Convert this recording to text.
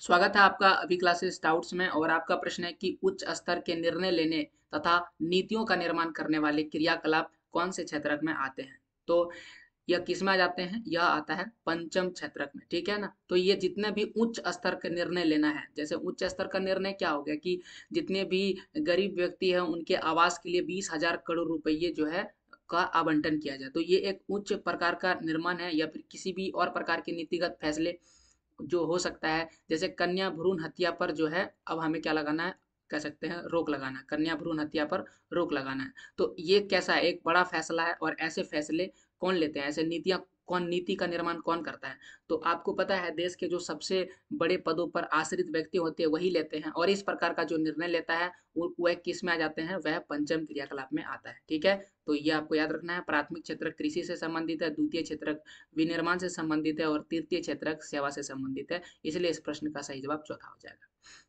स्वागत है आपका अभी क्लासेस डाउट्स में और आपका प्रश्न है कि उच्च स्तर के निर्णय लेने तथा नीतियों का निर्माण करने वाले क्रियाकलाप कौन से क्षेत्र में आते हैं तो यह किसमें आ जाते हैं यह आता है पंचम क्षेत्र में ठीक है ना तो ये जितने भी उच्च स्तर का निर्णय लेना है जैसे उच्च स्तर का निर्णय क्या हो गया कि जितने भी गरीब व्यक्ति हैं उनके आवास के लिए बीस हजार करोड़ रुपये जो है का आवंटन किया जाए तो ये एक उच्च प्रकार का निर्माण है या फिर किसी भी और प्रकार के नीतिगत फैसले जो हो सकता है जैसे कन्या भ्रूण हत्या पर जो है अब हमें क्या लगाना है कह सकते हैं रोक लगाना कन्या भ्रूण हत्या पर रोक लगाना है तो ये कैसा है एक बड़ा फैसला है और ऐसे फैसले कौन लेते हैं ऐसे नीतियाँ कौन नीति का निर्माण कौन करता है तो आपको पता है देश के जो सबसे बड़े पदों पर आश्रित व्यक्ति होते हैं वही लेते हैं और इस प्रकार का जो निर्णय लेता है वह किस में आ जाते हैं वह पंचम क्रियाकलाप में आता है ठीक है तो ये आपको याद रखना है प्राथमिक क्षेत्र कृषि से संबंधित है द्वितीय क्षेत्र विनिर्माण से संबंधित है और तृतीय क्षेत्र सेवा से संबंधित है इसलिए इस प्रश्न का सही जवाब चौथा हो जाएगा